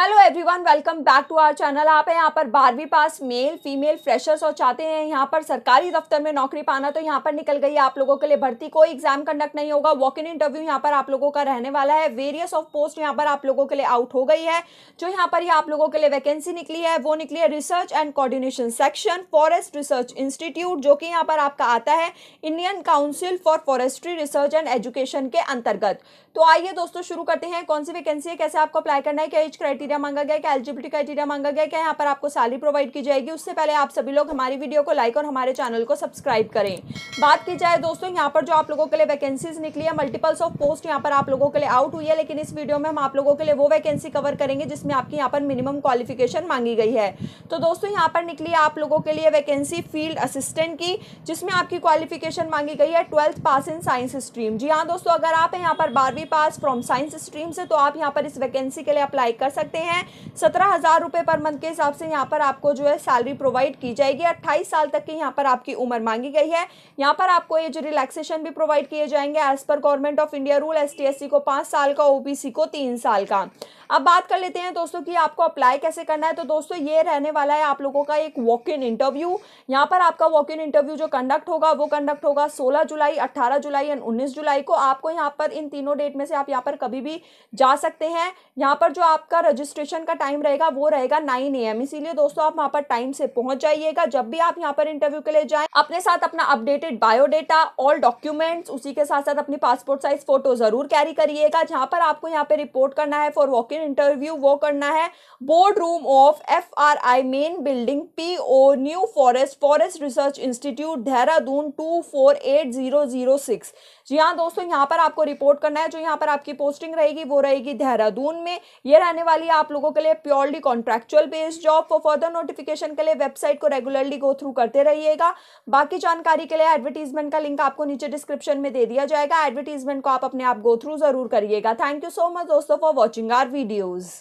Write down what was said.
hello everyone welcome back to our channel आप हैं यहाँ पर बारहवीं पास मेल फीमेल फ्रेशर्स और चाहते हैं यहाँ पर सरकारी दफ्तर में नौकरी पाना तो यहाँ पर निकल गई है आप लोगों के लिए भर्ती कोई एग्जाम कंडक्ट नहीं होगा वॉक इन इंटरव्यू यहाँ पर आप लोगों का रहने वाला है वेरियस ऑफ पोस्ट यहाँ पर आप लोगों के लिए आउट हो गई है जो यहाँ पर ही आप लोगों के लिए वैकेंसी निकली है वो निकली है research and coordination section forest research institute जो कि यहाँ पर आपका आता है Indian council for forestry research and education के अंतर्गत तो आइए दोस्तों शुरू करते हैं कौन सी वैकेंसी है कैसे आपको अप्लाई करना है क्या एज क्राइटेरिया क्राइटेरिया मांगा गया क्या एलिजिबिलिटी क्राइटेरिया मांगा गया क्या यहाँ पर आपको सैलरी प्रोवाइड की जाएगी उससे पहले आप सभी लोग हमारी वीडियो को लाइक और हमारे चैनल को सब्सक्राइब करें बात की जाए दोस्तों यहाँ पर जो आप लोगों के लिए वैकेंसीज निकली है मल्टीपल्स ऑफ पोस्ट यहाँ पर आप लोगों के लिए आउट हुई है लेकिन इस वीडियो में हम आप लोगों के लिए वो वैकेंसी कवर करेंगे जिसमें आपकी यहाँ पर मिनिमम क्वालिफिकेशन मांगी गई है तो दोस्तों यहाँ पर निकली आप लोगों के लिए वैकेंसी फील्ड असिस्टेंट की जिसमें आपकी क्वालिफिकेशन मांगी गई है twelfth pass in science stream जी हाँ दोस्तों अगर आप यहाँ पर बारहवीं पास फ्रॉम साइंस स्ट्रीम से तो आप यहाँ पर इस वैकेंसी के लिए अप्लाई कर सकते हैं हैं सत्रह हज़ार रुपये पर मंथ के हिसाब से यहाँ पर आपको जो है सैलरी प्रोवाइड की जाएगी अट्ठाईस साल तक की यहाँ पर आपकी उम्र मांगी गई है यहाँ पर आपको ये जो रिलैक्सेशन भी प्रोवाइड किए जाएंगे एज पर government of India rule S T को पाँच साल का ओ को तीन साल का अब बात कर लेते हैं दोस्तों कि आपको अप्लाई कैसे करना है तो दोस्तों ये रहने वाला है आप लोगों का एक वॉक इन इंटरव्यू यहाँ पर आपका वॉक इन इंटरव्यू जो कंडक्ट होगा वो कंडक्ट होगा सोलह जुलाई अट्ठारह जुलाई एंड उन्नीस जुलाई को आपको यहाँ पर इन तीनों डेट में से आप यहाँ पर कभी भी जा सकते हैं यहाँ पर जो आपका रजिस्ट्रेशन का टाइम रहेगा वो रहेगा नाइन ए एम इसीलिए दोस्तों आप वहाँ पर टाइम से पहुंच जाइएगा जब भी आप यहाँ पर इंटरव्यू के लिए जाए अपने साथ अपना अपडेटेड बायोडेटा ऑल डॉक्यूमेंट्स उसी के साथ साथ अपनी पासपोर्ट साइज फोटो जरूर कैरी करिएगा जहाँ पर आपको यहाँ पर रिपोर्ट करना है for walk in online interview वो करना है board room of F R I main building P O new forest forest research institute Dehradun two four eight zero zero six जी हाँ दोस्तों यहाँ पर आपको रिपोर्ट करना है जो यहाँ पर आपकी पोस्टिंग रहेगी वो रहेगी देहरादून में ये रहने वाली है आप लोगों के लिए purely contractual based job for further notification के लिए वेबसाइट को रेगुलरली गो थ्रू करते रहिएगा बाकी जानकारी के लिए एडवर्टीजमेंट का लिंक आपको नीचे डिस्क्रिप्शन में दे दिया जाएगा एडवर्टीजमेंट को आप अपने आप गो थ्रू जरूर करिएगा थैंक यू सो मच दोस्तों for watching our video videos